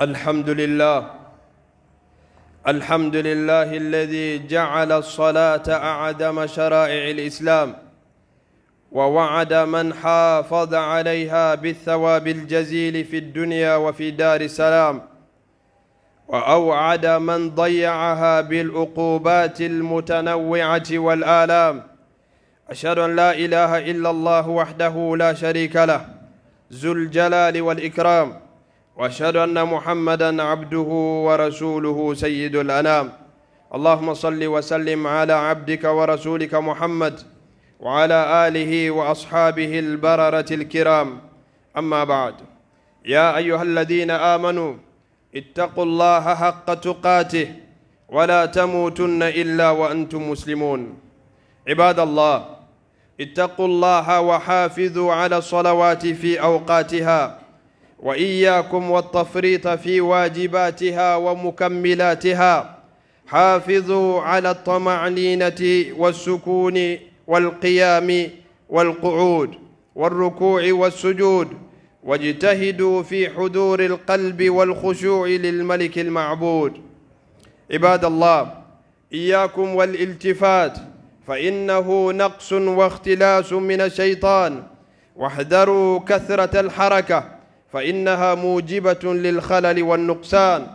الحمد لله الحمد لله الذي جعل الصلاة أعدم شرائع الإسلام ووعد من حافظ عليها بالثواب الجزيل في الدنيا وفي دار السلام وأوعد من ضيعها بالعقوبات المتنوعة والآلام أشهد أن لا إله إلا الله وحده لا شريك له ذو الجلال والإكرام واشهد ان محمدا عبده ورسوله سيد الانام اللهم صل وسلم على عبدك ورسولك محمد وعلى اله واصحابه البرره الكرام اما بعد يا ايها الذين امنوا اتقوا الله حق تقاته ولا تموتن الا وانتم مسلمون عباد الله اتقوا الله وحافظوا على الصلوات في اوقاتها واياكم والتفريط في واجباتها ومكملاتها حافظوا على الطمانينه والسكون والقيام والقعود والركوع والسجود واجتهدوا في حضور القلب والخشوع للملك المعبود عباد الله اياكم والالتفات فانه نقص واختلاس من الشيطان واحذروا كثره الحركه فإنها موجبة للخلل والنقصان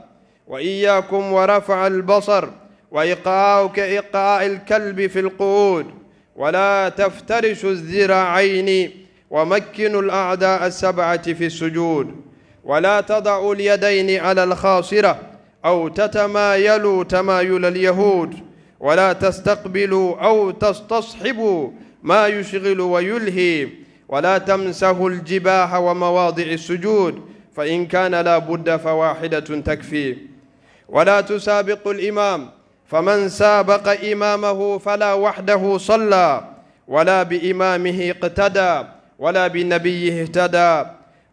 وإياكم ورفع البصر وإيقاع إقعاء الكلب في القعود ولا تفترشوا الذراعين ومكنوا الأعداء السبعة في السجود ولا تضعوا اليدين على الخاصرة أو تتمايلوا تمايل اليهود ولا تستقبلوا أو تستصحبوا ما يشغل ويلهي ولا تمسه الجباح ومواضع السجود فإن كان لا بد فواحدة تكفي ولا تسابق الإمام فمن سابق إمامه فلا وحده صلى ولا بإمامه اقتدى ولا بنبيه اهتدى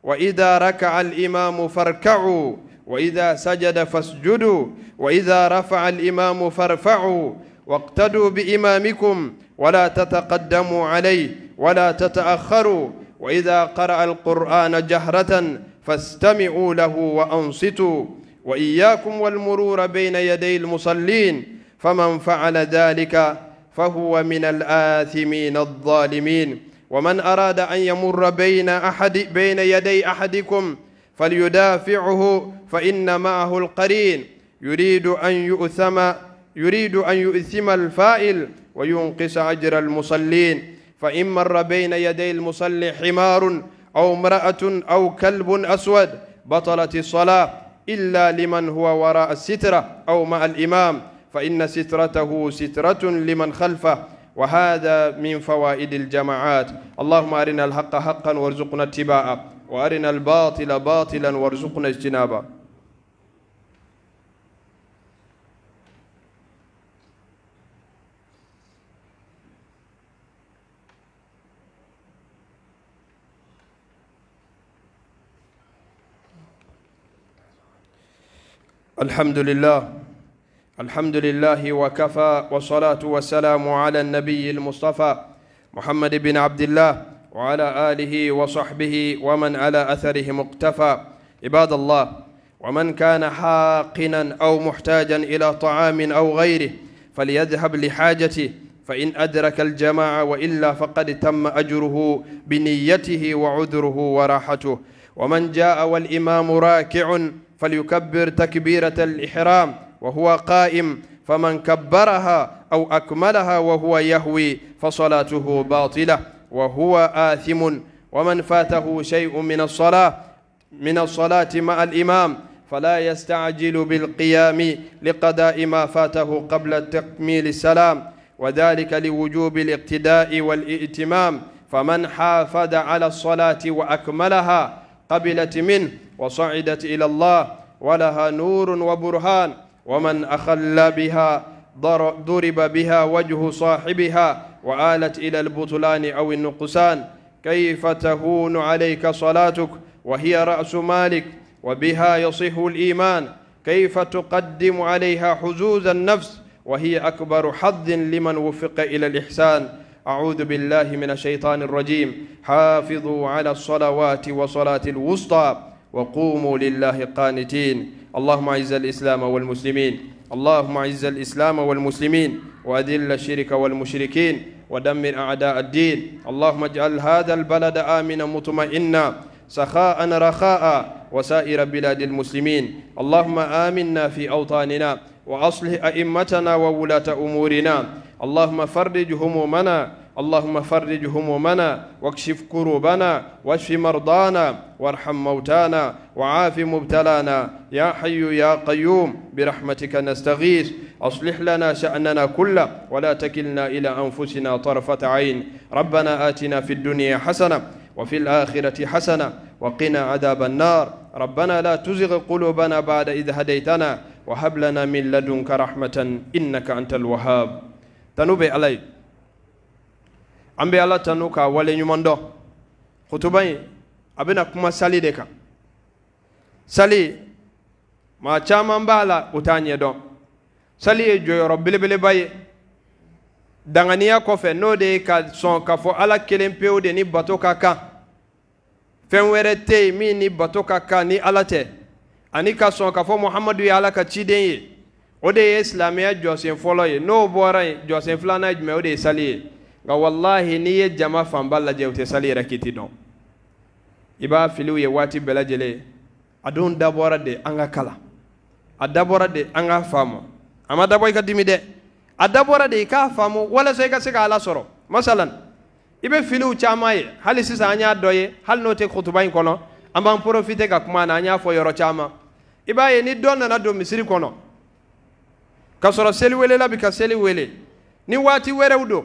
وإذا ركع الإمام فاركعوا وإذا سجد فاسجدوا وإذا رفع الإمام فارفعوا واقتدوا بإمامكم ولا تتقدموا عليه ولا تتأخروا وإذا قرأ القرآن جهرة فاستمعوا له وأنصتوا وإياكم والمرور بين يدي المصلين فمن فعل ذلك فهو من الآثمين الظالمين ومن أراد أن يمر بين أحد بين يدي أحدكم فليدافعه فإن معه القرين يريد أن يؤثم يريد أن يؤثم الفائل وينقص أجر المصلين فإن مر بين يدي المصلي حمار أو امرأة أو كلب أسود بطلت الصلاة إلا لمن هو وراء السترة أو مع الإمام فإن سترته سترة لمن خلفه وهذا من فوائد الجماعات اللهم أرنا الحق حقا وارزقنا اتباعه وأرنا الباطل باطلا وارزقنا اجتنابه الحمد لله الحمد لله وكفى والصلاة والسلام على النبي المصطفى محمد بن عبد الله وعلى آله وصحبه ومن على أثره مقتفى عباد الله ومن كان حاقنا أو محتاجا إلى طعام أو غيره فليذهب لحاجته فإن أدرك الجماعة وإلا فقد تم أجره بنيته وعذره وراحته ومن جاء والإمام راكع فليكبر تكبيرة الإحرام وهو قائم فمن كبرها أو أكملها وهو يهوي فصلاته باطلة وهو آثم ومن فاته شيء من الصلاة من الصلاة مع الإمام فلا يستعجل بالقيام لقضاء ما فاته قبل تكميل السلام وذلك لوجوب الاقتداء والائتمام فمن حافظ على الصلاة وأكملها قبلت منه وصعدت إلى الله ولها نور وبرهان ومن أخل بها ضرب بها وجه صاحبها وآلت إلى البطلان أو النقصان كيف تهون عليك صلاتك وهي رأس مالك وبها يصح الإيمان كيف تقدم عليها حزوز النفس وهي أكبر حظ لمن وفق إلى الإحسان أعوذ بالله من الشيطان الرجيم حافظوا على الصلوات وصلاة الوسطى وقوموا لله قانتين اللهم أعز الإسلام والمسلمين اللهم أعز الإسلام والمسلمين وأذل الشرك والمشركين ودمر أعداء الدين اللهم اجعل هذا البلد آمنا مطمئنا سخاء رخاء وسائر بلاد المسلمين اللهم آمنا في أوطاننا وأصلح أئمتنا وولاة أمورنا اللهم فرج همومنا اللهم فرج همومنا واكشف كروبنا واشف مرضانا وارحم موتانا وعاف مبتلانا يا حي يا قيوم برحمتك نستغيث اصلح لنا شاننا كله ولا تكلنا الى انفسنا طرفه عين ربنا اتنا في الدنيا حسنه وفي الآخرة حسنة وقنا عذاب النار ربنا لا تزغ قلوبنا بعد إذ هديتنا وهب لنا من لدنك رحمة إنك أنت الوهاب tanu bɛ ala ye an bɛ ala tanu k'a waleɲuman dɔn kutuba in a bɛna kuma sali de kan sali maa caman b'a la u t'a ɲɛdɔn sali ye jɔyɔrɔ belebeleba ye danganiya kɔfɛ n'o de ye ka sɔn k'a fɔ ala kelen pewu de ni bato ka kan fɛn wɛrɛ tɛ yen min ni bato ka kan ni ala tɛ ani ka sɔn k'a fɔ muhamadu ye ala ka ciden ye o de ye silamɛya jɔsen fɔlɔ ye n'o bɔra yen jɔsen filanan ye jumɛn o de ye sali ye nka walahi n'i ye jama fanba lajɛ u tɛ sali yɛrɛ kiti dɔn i b'a filiw ye waati bɛɛ lajɛlen a don dabɔra de an ka kala a dabɔra de an ka faamu a ma dabɔ i ka dimi dɛ a dabɔra de i k'a faamu walasa i ka se k'a lasɔrɔ masalan i bɛ filiw caman ye hali sisan an y'a dɔ ye hali n'o tɛ kutuba in kɔnɔ an b'an porofite ka kuma na an y'a fɔ yɔrɔ caman i b'a ye ni dɔ nana don misiri kɔnɔ ka sɔrɔ seli welela bi ka seli wele ni waati wɛrɛw don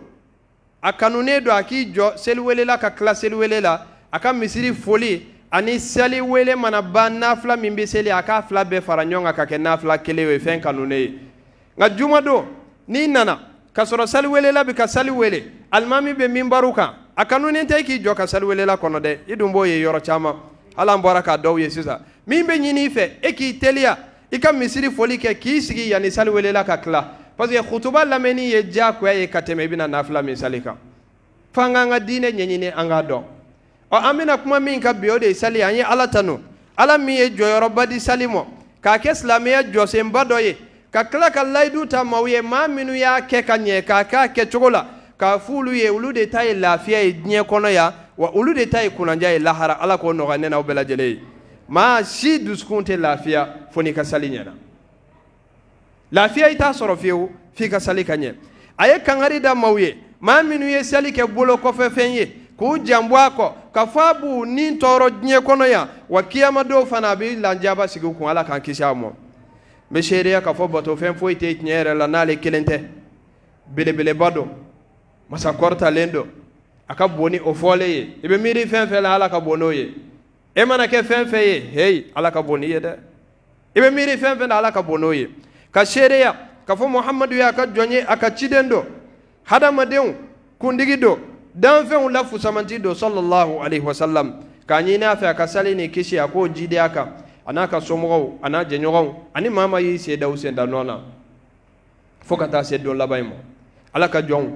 a kanunen don a k'i jɔ seli welela ka tila seli wele la a ka misiri foli ani seli wele mana ban nafila min bɛ seli a k'a fila bɛɛ fara ɲɔgɔn kan ka kɛ nafila kelen ye fɛn kanunen ye nka juma do n'i nana ka sɔrɔ seli welela bi ka seli wele alimami bɛ minbaru kan a kanunen tɛ k'i jɔ ka seli welela kɔnɔ dɛ i dun b'o ye yɔrɔ caman hali an bɔra k'a dɔw ye sisan min bɛ ɲini i fɛ e k'i teliya i ka misiri foli kɛ k'i sigi sali saliwelela ka tila parce que khutuba lamɛnni ye diyagoya ye ka tɛmɛ i bɛna nafila min sali kan f'an k'an ka diinɛ ɲɛɲini an k'a dɔn ɔ an bɛna kuma min kan bi o de sali an ye ala tanu ala min ye jɔyɔrɔba di sali ma k'a kɛ silamɛya jɔsenba dɔ ye ka tila ka layidu ta maaw ye maa minnu y'a kɛ ka ɲɛ k'a k'a kɛcogo la k'a f'olu ye olu de ta ye lafiya ye diɲɛ kɔnɔ yan wa olu de ta ye kunnadiya ye lahara ala k'o nɔgɔya ne n'aw bɛɛ lajɛlen ye ma si dusukun tɛ lafiya fo n'i ka sali ɲɛna lafiya i t'a sɔrɔ fiyewu f'i ka sali ka ɲɛ a ye kangari da maaw ye maa minnu ye sali kɛ bolo kɔfɛfɛn ye k'u janbɔ a kɔ ka fɔ a b'u ni tɔɔrɔ diɲɛ kɔnɔ yan wa kiyamadon fana a b'i lanjaba sigi u kun ala k'an kisi a ma n bɛ seereya k'a fɔ batofɛn foyi tɛ tiɲɛ yɛrɛ la n'ale kelen tɛ belebeleba don masakɔrɔtalen don a ka bon ni o fɔlen ye i bɛ miiri fɛn fɛn la ala ka bon n'o ye e mana kɛ fɛn fɛn ye heyi ala ka bon n'i ye dɛ i bɛ miiri fɛn fɛn na ala ka bon n'o ye ka seereya ka fɔ muhamadu ye ka jɔn ye a ka ciden don hadamadenw kundigi don danfɛnw lafusamanti don sallallahu alaihi wasallam k'a ɲini a fɛ a ka sali ni kisi a k'o jidi a kan a n'a ka somɔgɔw a n'a jɛɲɔgɔnw ani maa ma y'i sen da u sen da nɔ na fo ka taa se don laban in ma ala ka jɔnw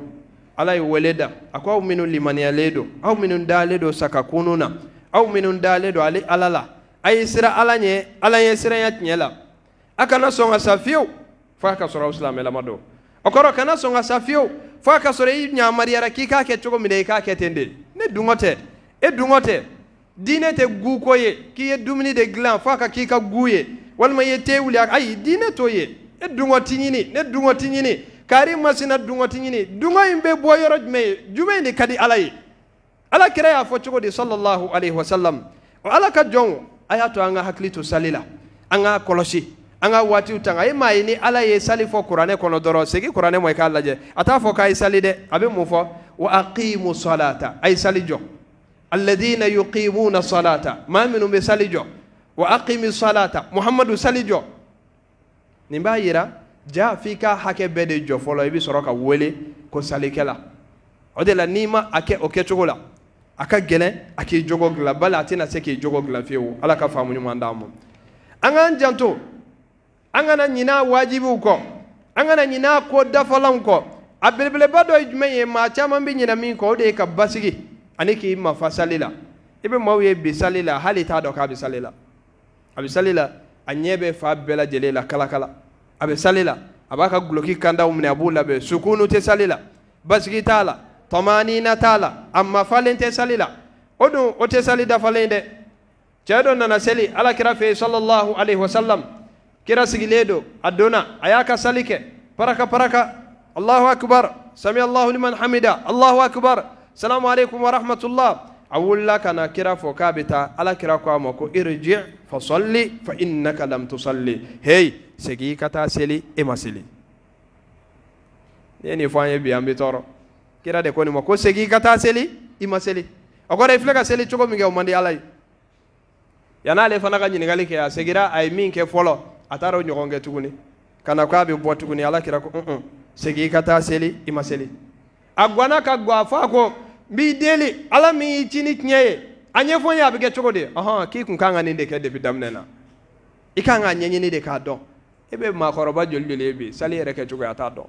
ala ye wele da a ko aw minnu limaniyalen don aw minnu dalen don sakakunu na aw minnu dalen don ale ala la a ye sira ala ɲɛ ala ɲɛ siranya tiɲɛ la a kana sɔn ka sa fiyewu fo a ka sɔrɔ aw silamɛlama don o kɔrɔ kana sɔn ka sa fiyewu fo a ka sɔrɔ i ɲamariyara k'i k'a kɛ cogo min na i k'a kɛ ten de ne dungɔ tɛ e dungɔ tɛ diinɛ tɛ guko ye k'i ye dumuni de dilan fo a ka k'i ka gu ye walima i ye te wuli a ayi diinɛ t'o ye e dungɔ ti ɲini ne dungɔ ti ɲini kari masina dungɔ ti ɲini dungɔ in bɛ bɔ yɔrɔ jumɛn ye jumɛn de ka di ala ye ala kira y'a fɔ cogo di sallallahu alaihi wasallam o ala ka jɔnw a y'a to an ka hakili to sali la an k'a kɔlɔsi an ka waatiw tanga e m'a ye ni ala ye sali fɔ kuranɛ kɔnɔ dɔrɔn segi kuranɛ ma i k'a lajɛ a t'a fɔ k'a ye sali dɛ a bɛ mun fɔ wa aqimu salata a ye sali jɔ alladina yuqimuna salata maa minnu bɛ sali jɔ wa aqimi salata muhamadu sali jɔ nin b'a yira ja f'i ka hakɛ bɛɛ de jɔ fɔlɔ i bɛ sɔrɔ ka wele ko salikɛla o de la n'i ma a kɛ o kɛcogo la a ka gɛlɛn a k'i jogo dilan bala a tɛna se k'i jogo dilan fiyewu ala ka faamu ɲuman d'an ma an k'an janto an kana ɲin'a waajibiw kɔ an kana ɲin'a ko dafalanw kɔ a belebeleba dɔ ye jumɛn ye maa caman bɛ ɲinɛ min kɔ o de ye ka basigi ani k'i mafa sali la i bɛ maaw ye bi sali la hali t'a dɔn k'a bɛ sali la a bɛ sali la a ɲɛ bɛ fa bɛɛ lajɛlen la kalakala a bɛ sali la a b'a ka guloki kandaw minɛ a b'u labɛn sukunu tɛ sali la basigi t'a la tomanina t'a la amma falen tɛ sali la o dun o tɛ sali dafalen dɛ cɛɛ dɔ nana seli ala kira fɛ sallallahu alaihi wasallam kira sigilen don a donna a y'a ka sali kɛ paraka paraka allahu akbar sami allahu liman hamida allahu akbar salamu alaikum wa rahmatullah a wulila ka na kira fɔ k'a bɛ taa ala kira ko a ma ko irji fa sɔli fa innaka lam tusalli hey segin i ka taa seli e ma seli ni ye nin fɔ an ye bi an bɛ tɔɔrɔ kira de koni ni ma ko segin ka taa seli i ma seli o kɔrɔ i filɛ ka seli cogo min kɛ o man di ala ye yan'ale fana ka ɲininkali kɛ a segira a ye min kɛ fɔlɔ a taara o ɲɔgɔn kɛ tuguni ka na k'a bɛ bɔ tuguni ala kira ko un segin segi ka taa seli i ma seli a gwana ka gwa fɔ a ko n b'i deli ala min y'i ci ni tiɲɛ ye a ɲɛfɔ n ye a bɛ kɛ cogo di ɔhɔn k'i kun kan ka nin de kɛ depi daminɛ na i kan k'a ɲɛɲini de k'a dɔn e bɛ maakɔrɔba joli joli ye bi sali yɛrɛ kɛcogo a t'a dɔn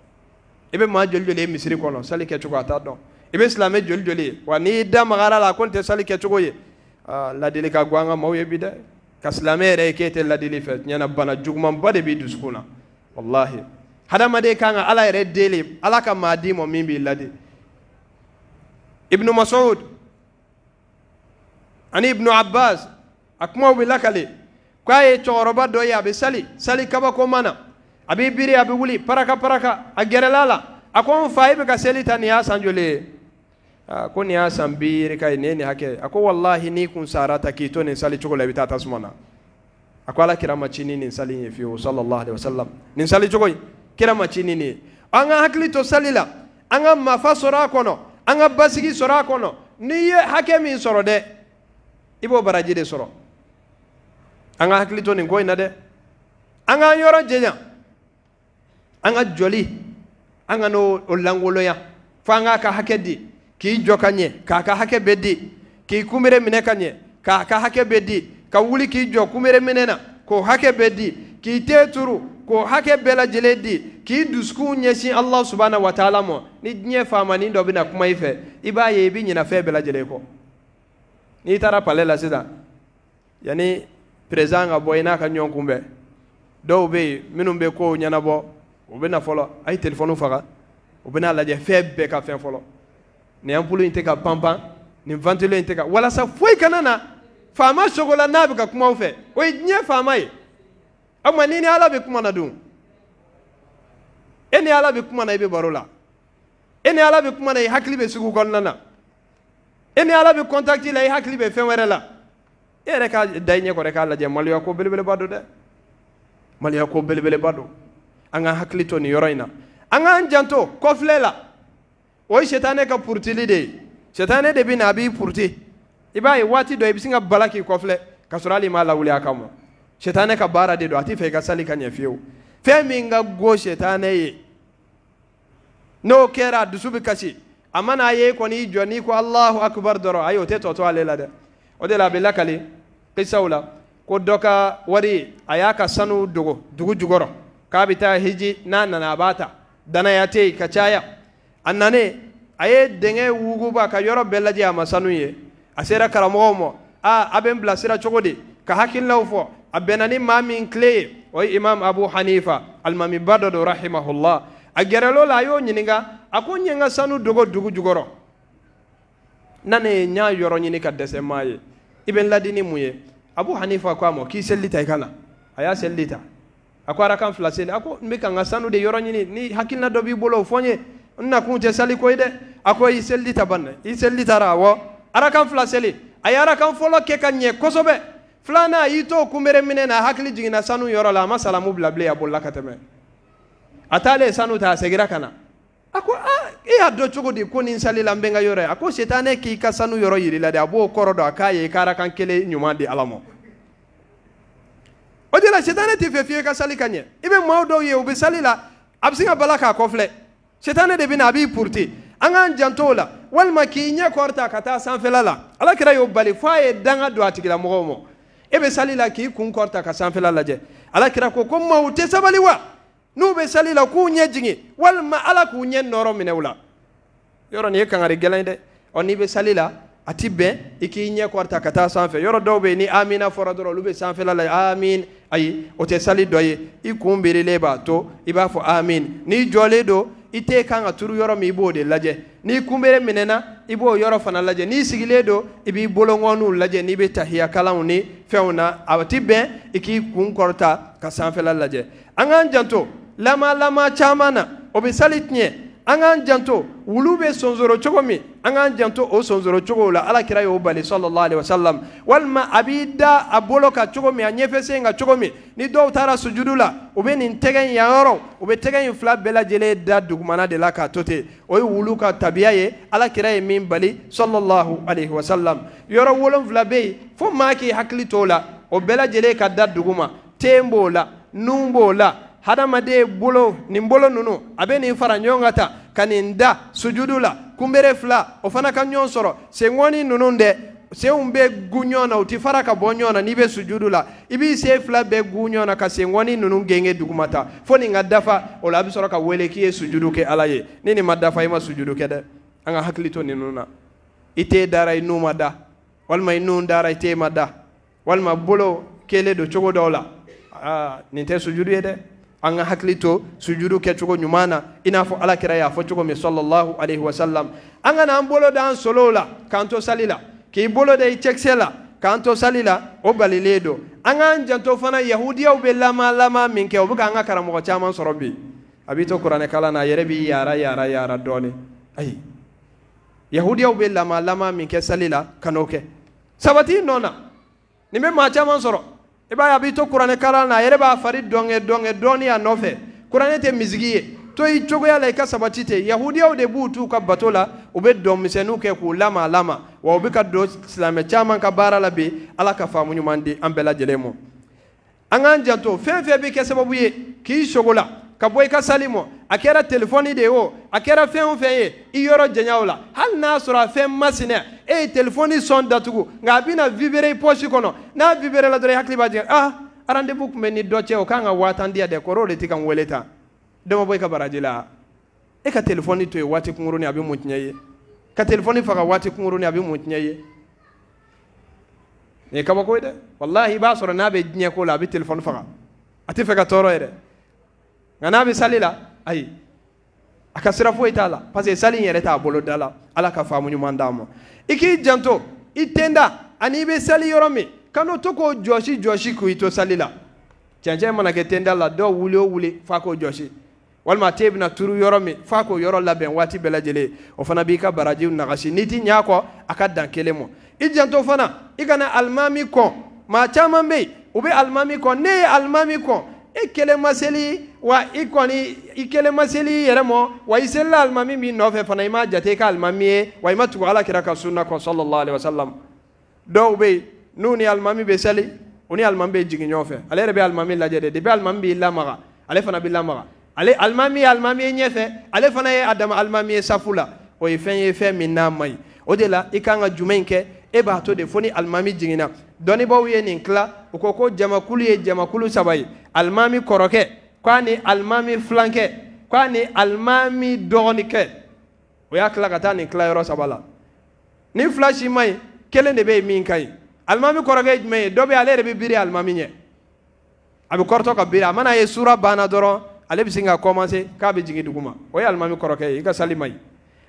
i bɛ maa joli joli ye misiri kɔnɔ sali kɛcogo a t'a dɔn i bɛ silamɛ joli joli ye wa n'i da magara la a kɔni tɛ sali kɛcogo ye aa ladili ka go an ka maaw ye bi dɛ ka silamɛ yɛrɛ ye k'e tɛ ladili fɛ tiɲɛna bana jugumanba de b'i dusukun na walahi hadamaden kan ka ala yɛrɛ deli ala ka maa d'i ma min b'i ladi ibnu masud ani ibnu abbas a kumaw bɛ lakale k'a ye cɛkɔrɔba dɔ ye a bɛ sali sali kabako mana a b'i biri a bɛ wuli paraka paraka a gɛrɛla la a ko n fa e bɛ ka seli ta nin y'a san joli ye aa ko nin y'a san biiri ka ye nin ye nin hakɛ a ko walahi n'i kun sara ta k'i to nin sali cogo la i bɛ taa tasuma na a ko ala kira ma ci ni nin sali in ye fiyewu sallallahu alaihi wa sallam nin sali cogo in kira ma ci ni nin ye an ka hakili to sali la an ka mafa sɔrɔ a kɔnɔ an ka basigi sɔrɔ a kɔnɔ n'i ye hakɛ min sɔrɔ dɛ i b'o baraji de sɔrɔ an ka hakili to nin ko in na dɛ an k'an yɔrɔ jɛɲa an ka jɔli an ka n'o langoloya fo an k'a ka hakɛ di k'i jɔ ka ɲɛ k'a ka hakɛ bɛɛ di k'i kunbere minɛ ka ɲɛ k'a ka hakɛ bɛɛ di ka wuli k'i jɔ kunbere minɛ na k'o hakɛ bɛɛ di k'i te turu k'o hakɛ bɛɛ lajɛlen di k'i dusukun ɲɛsin ala subahana wa taala ma ni diɲɛ faamanin dɔ bɛna kuma i fɛ i b'a ye i bɛ ɲinɛ fɛn bɛɛ lajɛlen kɔ n'i taara pale la sisan yanni perezan ka bɔ i n'a ka ɲɔgɔn kunbɛn dɔw bɛ yen minnu bɛ kow ɲɛnabɔ o fola na fɔlɔ a ye telefɔni faga o bɛ n'a lajɛ fɛn bɛɛ ka fɛn fɔlɔ nin ampulu in tɛ ka panpan nin ventilo in tɛ ka walasa foyi kana na faama sogola n'a bɛ ka kuma aw fɛ o ye diɲɛ faama ye o tuma n'i ni ala bɛ kuma na dun e ni ala bɛ kuma na i bɛ baro la e ni ala bɛ kuma na i hakili bɛ sugu kɔnɔna na e ni ala bɛ kɔntakiti la i hakili bɛ fɛn wɛrɛ la e ka da i e k'a lajɛ maloya ko belebeleba don dɛ maloya ko belebeleba don an ka hakili to nin yɔrɔ in na an k'an janto kɔfilɛ la o ye sitanɛ ka purutili de ye sitanɛ de bɛ na a b'i puruti i b'a ye waati dɔ i bɛ sin ka bala k'i kɔfilɛ ka sɔrɔ hali i m'a lawuli a kama sitanɛ ka baara de don a tɛ fɛ i ka sali ka ɲɛ fiyewu fɛn min ka go sitanɛ ye n'o kɛra a dusu bɛ kasi a mana a ye kɔni i jɔ n'i ko alahu akubaru dɔrɔn ayi o tɛ tɔtɔ ale la dɛ o de la a bɛ lakali kisaw la ko dɔ ka wari a y'a ka sanu dogo dugu jukɔrɔ kabita hiji na nana bata dana yate kachaya caya annane aye denge wugu ba ka yoro belaji lajɛ a ma sanu ye a sera karamɔgɔw ma a a bɛ n ka hakin lawfo abenani mami ni maa o imam abu hanifa almami dɔ do rahimahullah agerelo la y'o ɲininka a ko sanu dogo dugu jugoro nane nya yoro nyini ka desemaye maa ladini muye abu hanifa ko a k'i selili ikana aya ka a ko arakan fila seli a ko n bɛ ka n ka sanu de yɔrɔ ɲini ni hakilina dɔ b'i bolo o fɔ n ye n nakun tɛ saliko ye dɛ a ko i selili ta banna i selili taara awɔ arakan fila seli a ye arakan fɔlɔ kɛ ka ɲɛ kosɛbɛ filanan a y'i to kunbere minɛ na hakili jiginna sanu yɔrɔ la a ma salamu bila bilen a bolila ka tɛmɛ a taalen sanu ta a segira ka na a ko ah e y'a dɔn cogo di ko nin salila n bɛ n ka yɔrɔ ye a ko sitanɛ k'i ka sanu yɔrɔ yir'i la de a b'o kɔrɔ dɔn a k'a ye i ka arakan kelen ɲuman di ala ma o de la sitanɛ tɛ fɛ fiye ka sali ka ɲɛ i bɛ maaw dɔw ye u bɛ sali la a bɛ se ka bala k'a kɔ sitanɛ de bɛ na a b'i purute an k'an janto o la walima k'i ɲɛ kɔri ka taa sanfɛla la ala kɛra y'o bali fo a ye danga don a tigila mɔgɔw ma e bɛ sali la k'i kun kɔri ta ka sanfɛla lajɛ ala kɛra ko ko maaw tɛ sabali wa n'u bɛ sali la k'u ɲɛ jigin walima ala k'u ɲɛ nɔrɔ minɛ u la yɔrɔ nin ye kangari gɛlɛn ye dɛ ɔ n'i bɛ sali la a ti bɛn i k'i ɲɛ kɔrɔta ka taa sanfɛ yɔrɔ dɔw bɛ yen ni amina fɔra dɔrɔn olu bɛ sanfɛla la amin ayi o tɛ sali dɔ ye i kun birilen b'a to i b'a fɔ amin n'i jɔlen don i t'e kan ka turu yɔrɔ min i b'o de lajɛ n'i kunbere minɛna i b'o yɔrɔ fana lajɛ n'i sigilen don i b'i bolongɔniw lajɛ n'i bɛ tahiya kalanw ni fɛnw na a ti bɛn i k'i kun kɔrɔta ka sanfɛla lajɛ an k'an janto lama lama caman na o bɛ sali tiɲɛ an k'an janto wulu bɛ sonsoro cogo min an k'an janto o sonsoro cogo la ala kira y'o bali sallallahu alaihi wasallam walima a b'i da a bolo kan cogo min a ɲɛfɛ kan cogo min ni dɔw taara sujudu la u bɛ nin tɛgɛ in yan yɔrɔ u bɛ tɛgɛ in fila bɛɛ lajɛlen da dugumana de la k'a to ten o ye wulu ka tabiya ye ala kira ye min bali sallallahu alaihi wasallam yɔrɔ wolonfila bɛ yen fo maa k'i hakili t'o la o bɛɛ lajɛlen ka da duguma ten b'o la nun b'o la hadamaden bolo nin bolo ninnu a bɛ nin fara ɲɔgɔn ka tan ka nin da sujudu la kunbere fila o fana ka ɲɔgɔn sɔrɔ senkɔni ninnu dɛ senw bɛ gu ɲɔgɔn na u ti fara ka bɔ ɲɔgɔn na n'i bɛ sujudu la i b'i sen fila bɛɛ gu ɲɔgɔn na ka senkɔni ninnu genge duguma fo nin ka dafa o la a bɛ sɔrɔ ka wele k'i ye sujudu kɛ ala ye ni nin ma dafa i ma sujudu kɛ dɛ an ka hakili to ninnu na i t'e dara i nu ma da walima i nu dara i t'e ma da walima bolo kelen don cogo dɔw la aa nin tɛ sujudu ye dɛ an ka hakili to sujudu kɛcogo ɲuman na i n'a fɔ alakira y'a fɔ cogo min sallallahu alaihi wasallam an ka n'an bolo da an solow la k'an to sali la k'i bolo da i cɛkisɛ la k'an to sali la o balilen don an k'an janto fana yahudiyaw bɛ lama lama min kɛ o bɛ k'an ka karamɔgɔ caman sɔrɔ bi a b'i to kuranɛ kalan na a yɛrɛ b'i yara yara yara dɔɔni ayi yahudiyaw bɛ lama lama min kɛ sali la ka n'o kɛ sabati nɔ na nin bɛ maa caman sɔrɔ i b'a bito kurane b'i to na a yɛrɛ b'a fari donge donge doni a kurane te tɛ ye to i cogoya la i ka sabati te yahudiyaw de debu t'u ka bato la u bɛ dɔnmisɛnninw kɛ k'u lama lama wa ubika bɛ ka chama silamɛ caman ka baara la bi ala ka faamu ɲuman di an bɛɛ lajɛlen ma bi k'an janto kɛ sababu ye k'i sogo la ka bɔ i ka sali mɔ a kɛra telefɔni de ye o a kɛra fɛn o fɛn ye i yɔrɔ janya o la hali n'a sɔrɔ a fɛn masinɛ e ye telefɔni sɔn datugu nka a bɛna vibere i pɔsi kɔnɔ n'a vibere la dɔrɔn i hakili b'a jigin ah rendez-vous kun bɛ ni dɔ cɛ o kan ka waa tan di yan dɛ kɔrɔw de tɛ ka n wele tan dɔ ma bɔ i ka baraji la e ka telefɔni to yen waati kunkurunin a bɛ mun tiɲɛ i ye ka telefɔni faga waati kunkurunin a bɛ mun tiɲɛ i ye nin ye kabako ye dɛ walahi i b'a sɔrɔ n'a bɛ diɲɛ ko la a bɛ telefɔni faga a tɛ fɛ ka tɔɔrɔ yɛrɛ. nka n'a bɛ sali la ayi a ka sira foyi t'a la parce que sali in yɛrɛ t'a bolo da la ala ka faamu ɲuman d'a ma i k'i janto i tenda ani i bɛ sali yɔrɔ min kan'o to k'o jɔsi jɔsi k'i to sali la cɛncɛn mana kɛ tenda la dɔw wuli o wuli f'a k'o jɔsi walima te bɛna turu yɔrɔ min f'a k'o yɔrɔ labɛn waati bɛɛ lajɛlen o fana b'i ka barajiw nagasi n'i ti ɲ'a kɔ a ka dan kelen ma i janto fana i kana alimami kɔn maa caman bɛ yen u bɛ alimami kɔn ne ye alimami kɔn e kelen wa i kɔni i yɛrɛ ma wa i selila alimami min nɔfɛ fana i ma jate i ka alimami ye wa i ma tugu ala kira ka sunna kɔ sɔlɔlɔ alayhi wa salam dɔw bɛ yen n'u ni alimami bɛ seli u ni alimami bɛ jigin ɲɔgɔn fɛ ale yɛrɛ bɛ alimami lajɛ de depi alimami b'i lamaga ale fana b'i lamaga ale alimami ye alimami ye ɲɛfɛ ale fana ye a alimami ye safu la o ye fɛn ye fɛn min n'a man ɲi o de la i kan ka jumɛn kɛ e b'a to de fo ni alimami jiginna dɔnnibaw ye nin tila u ko ko jamakulu ye jamakulu saba ye alimami kɔrɔkɛ k'a ni alimami filankɛ k'a ni alimami dɔgɔnikɛ o y'a tila ka taa nin tilayɔrɔ saba la nin fila si ma ɲi kelen de bɛ yen min ka ɲi alimami kɔrɔkɛ ye jumɛn ye dɔ bɛ yen ale yɛrɛ bɛ biri alimami ɲɛ a bɛ kɔrɔtɔ ka biri a mana ye sura banna dɔrɔn ale bɛ sin ka kɔmanse k'a bɛ jigin dugu ma o ye alimami kɔrɔkɛ ye i ka sali ma ɲi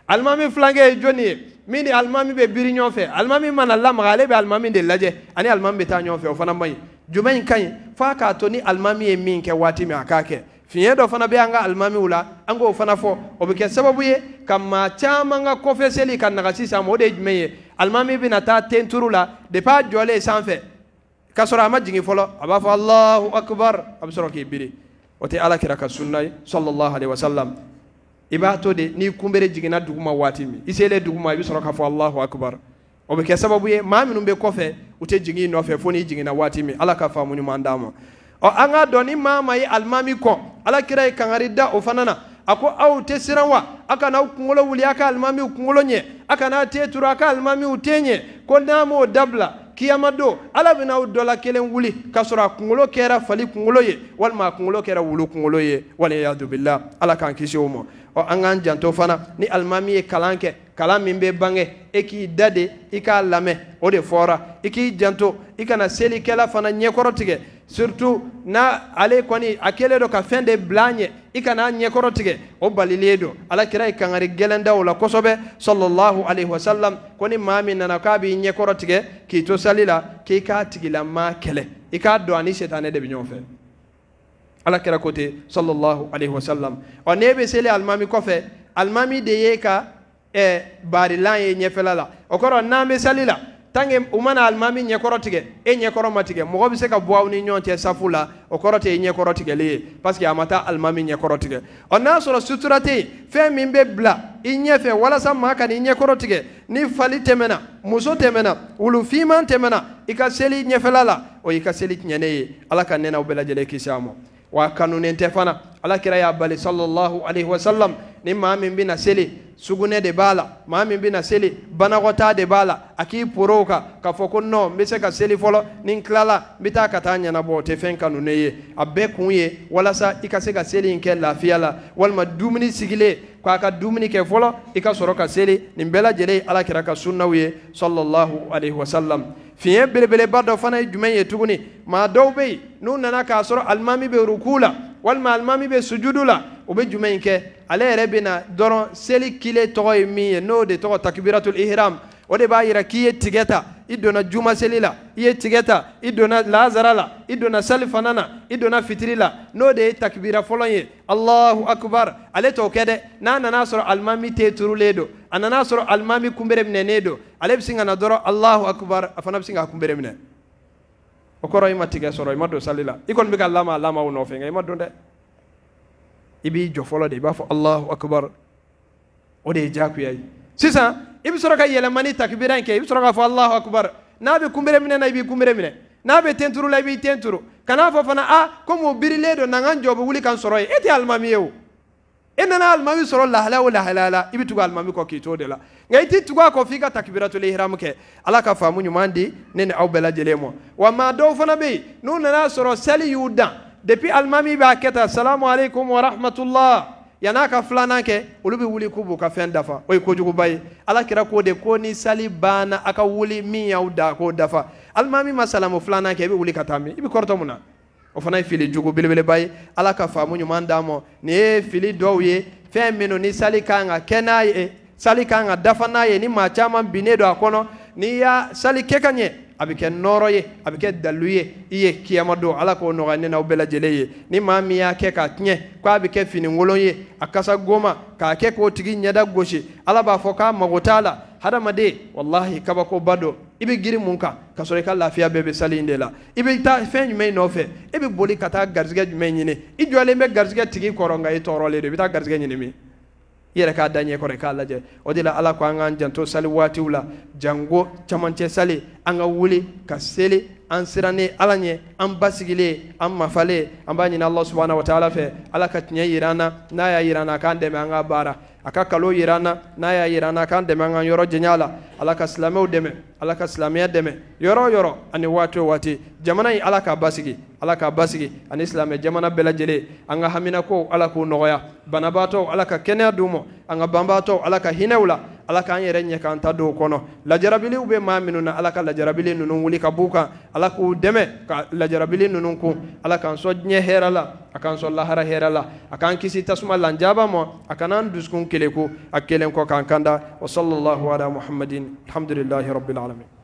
alimami filankɛ ye jɔnni ye min ni alimami bɛ biri ɲɔgɔn fɛ alimami mana lamaga ale bɛ alimami de lajɛ ani alimami bɛ taa ɲɔgɔn fɛ o fana ma ɲi jumɛn ka ɲi f'a k'a to ni almami ye min kɛ waati min a k'a kɛ fiɲɛ dɔ fana bɛ an ka alimamiw la an k'o fana fɔ o bɛ kɛ sababu ye ka maa caman ka kɔfɛseli ka naga sisan ma o de ye jumɛn ye alimami bɛna taa tenturu la depi a jɔlen sanfɛ k'a sɔrɔ a ma jigin fɔlɔ a b'a fɔ alahu akubaru a bɛ sɔrɔ k'i biri o tɛ ala ka sunna ye sɔlɔlahu alayhi wa salam i b'a to de n'i kunbere jiginna dugu ma waati min i selen dugu ma i bɛ sɔrɔ k'a fɔ alahu akubaru o kɛ sababu ye maa minnu bɛ kɔfɛ u tɛ jigin i nɔfɛ fo n'i jiginna waati min ala ka faamu ɲuman d'a ma ɔ an k'a dɔn ni maa ma ye alimami kɔn ala kira ye kangari da o fana na a ko aw tɛ siran wa a kana aw kunkolo wuli a ka alimamiw kunkolo ɲɛ a kana te turu a ka alimamiw te ɲɛ ko n'a m'o dabila kiyamado ala bɛna aw dɔ la kelen wuli k'a sɔrɔ a kungolo kɛra fali kungolo ye walima a kungolo kɛra wulu kungolo ye waliyadubila ala k'an kisi o ma ɔ an k'an janto fana ni alimami ye kalan kɛ kalan min bɛ bange e k'i da de i k'a lamɛ o de fɔra i k'i janto i kana selikɛla fana ɲɛkɔrɔ tigɛ surtout na ale kɔni a kɛlen dɔ ka fɛn de bila ɲɛ i kana ɲɛkɔrɔ tigɛ o balilen don alakira ye kangari gɛlɛn da o la kosɛbɛ sɔlɔlahu alaihi wasalam ko ni maa min nana k'a b'i ɲɛkɔrɔ tigɛ k'i to sali la k'i k'a tigilamaa kɛlɛ i k'a dɔn ani sitanɛ de bɛ ɲɔgɔn fɛ alakira ko ten sɔlɔlahu alaihi wasalam ɔ n'e bɛ seli alimami kɔfɛ alimami de y'e ka ɛɛ eh, baarilan ye ɲɛfɛla la o kɔrɔ n'an bɛ sali la. tange que u mana alimami ɲɛkɔrɔ tigɛ e ɲɛkɔrɔ ma tigɛ mɔgɔ bɛ se ka bɔ aw ni ɲɔgɔn cɛ safu la o kɔrɔ tɛ i ɲɛkɔrɔ tigɛli ye parce que a ma taa alimami ɲɛkɔrɔ tigɛ ɔ n'a sɔrɔ sutura tɛ yen fɛn min bɛ bila i ɲɛfɛ walasa maa ka n'i ɲɛkɔrɔ tigɛ ni fali tɛmɛna muso tɛmɛna wulufinman tɛmɛna i ka seli ɲɛfɛla la o y'i ka seli tiɲɛnen ye ala ka nɛnɛw bɛɛ lajɛlen kisi a ma wa kanunen tɛ fana alakira y'a bali sallallahu alaihi wasallam ni maa min bɛna seli sugunɛ de b'a la maa min bɛna seli banakɔtaa de b'a la a k'i poro o kan k'a fɔ ko nɔn n bɛ se ka seli fɔlɔ ni n tilala n bɛ taa ka taa ɲɛnabɔ o tɛ fɛn kanu ne ye a bɛɛ kun ye walasa i ka se ka seli in kɛ lafiya la walima dumuni sigilen k'a ka dumuni kɛ fɔlɔ i ka sɔrɔ ka seli nin bɛɛ lajɛlen ye alakira ka sunnaw ye sɔlɔlahu alayhi wa salam fiɲɛ belebeleba dɔ fana ye jumɛn ye tuguni maa dɔw bɛ yen n'u nana k'a sɔrɔ alimami be ruku la walima alimami be sujudu la u bɛ jumɛn kɛ ale yɛrɛ bɛ na dɔrɔn seli kile tɔgɔ ye min ye n'o de tɔgɔ takibiratul ihram o de b'a yira k'i ye tigɛ ta i donna juma seli la i ye tigɛ ta i donna lazara la i donna salifana na i donna fitiri la n'o de ye takibira fɔlɔ ye allahu akbar ale t'o kɛ dɛ n'a nana sɔrɔ alimami te turulen don a nana sɔrɔ alimami kunbere minɛnen don ale bɛ sin ka na dɔrɔn allahu akbar a fana bɛ sin k'a kunbere minɛ o kɔrɔ i ma tigɛ sɔrɔ i ma don sali la i kɔni bɛ ka lama a lamaw nɔfɛ nka i ma don dɛ i b'i jɔ fɔlɔ de i b'a fɔ alahu akubar o de ye diyagoya ye sisan i bɛ sɔrɔ ka yɛlɛma ni takibira in kɛ i bɛ sɔrɔ k'a fɔ alahu akubar n'a bɛ kunbere minɛ na i b'i kunbere minɛ n'a bɛ tenturu la i b'i tenturu kana fɔ fana a ah, komi o birilen don na n ka n jɔ bɛ wuli ka n sɔrɔ yen e tɛ alimami ye o e nana alimami sɔrɔ lahalaya o lahalaya la i bɛ tugu alimami kɔ k'i to o de la nka i t'i tugu a kɔ f'i ka takibiratuli hiramu kɛ ala ka faamu ɲuman di ne ni aw bɛɛ lajɛlen ma wa maa dɔw fana bɛ yen n'u nana sɔrɔ seli y'u dan depuis alimami b'a kɛ tan salamu aleykum wa rahmatulah yann'a ka filanan kɛ olu bɛ wuli k'u b'u ka fɛn dafa o ye kojuguba ye ala kira k'o de ko ni sali banna a ka wuli min y'aw da k'o dafa alimami ma salamu filanan kɛ i bɛ wuli ka taa min i bɛ kɔrɔtɔ mun na o fana ye fili jugu belebeleba ye ala ka faamu ɲuman d'an ma nin ye fili dɔw ye fɛn minnu ni sali kan ka kɛ n'a ye sali kan ka dafa n'a ye ni maa caman binnen don a kɔnɔ n'i y'a sali kɛ ka ɲɛ abike noro ye abike dalu ye i ye kiyama do ala k'o nɔgɔya ne n'aw bɛɛ lajɛlen ye ni mami y'a ke k'a tnye kwa abike fini ngolo ye akasa goma k'a ke k'o tigi nyada goshi ala b'a fɔ k'a mago t'a la hadamaden walahi kabakoba don i bɛ ka sɔrɔ ka lafiya bebe bɛ sali in de la i bɛ taa fɛn jumɛn nɔfɛ i boli kata taa garizigɛ nyine ɲini me jɔlen tigi koronga itorole de tɔɔrɔlen don i bɛ taa i yɛrɛ k'a da ɲɛkɔrɔ k'a lajɛ o de la ala ko an k'an janto sali waatiw la jango camancɛ sali an ka wuli ka seli an sirannen ala ɲɛ an basigile an mafale an b'a ɲini ala subhanahu wa taala fɛ ala ka tiɲɛ yira na y'a yira an na k'an dɛmɛ an ka baara a ka kalo yira na n'a y'a yirana a k'an dɛmɛ an ka yɔrɔ jɛnya la ala ka silamɛw dɛmɛ ala ka silamɛya dɛmɛ yɔrɔ o yɔrɔ ani waati o waati jamana in ala k'a basigi ala k'a basigi ani silamɛ jamana bɛɛ lajɛlen an ka haminako ala k'o nɔgɔya banabaatɔw ala ka kɛnɛya di u ma an ka banbaatɔw ala ka hinɛw la ala k'an yɛrɛ ɲɛ k'an ta don kɔnɔ lajarabiliw bɛ maa minnu na ala ka lajarabili ninnu wuli ka b'u kan ala k'u dɛmɛ ka lajarabili ninnu kun ala k'an sɔn diɲɛ hɛrɛ la a k'an sɔn lahara hɛrɛ la a k'an kisi tasuma lanjaba ma a kan'an dusukun keleko a kelen kɔ k'an kanda wa sallallahu ala muhammadin alhamdulilahi rabbil alamin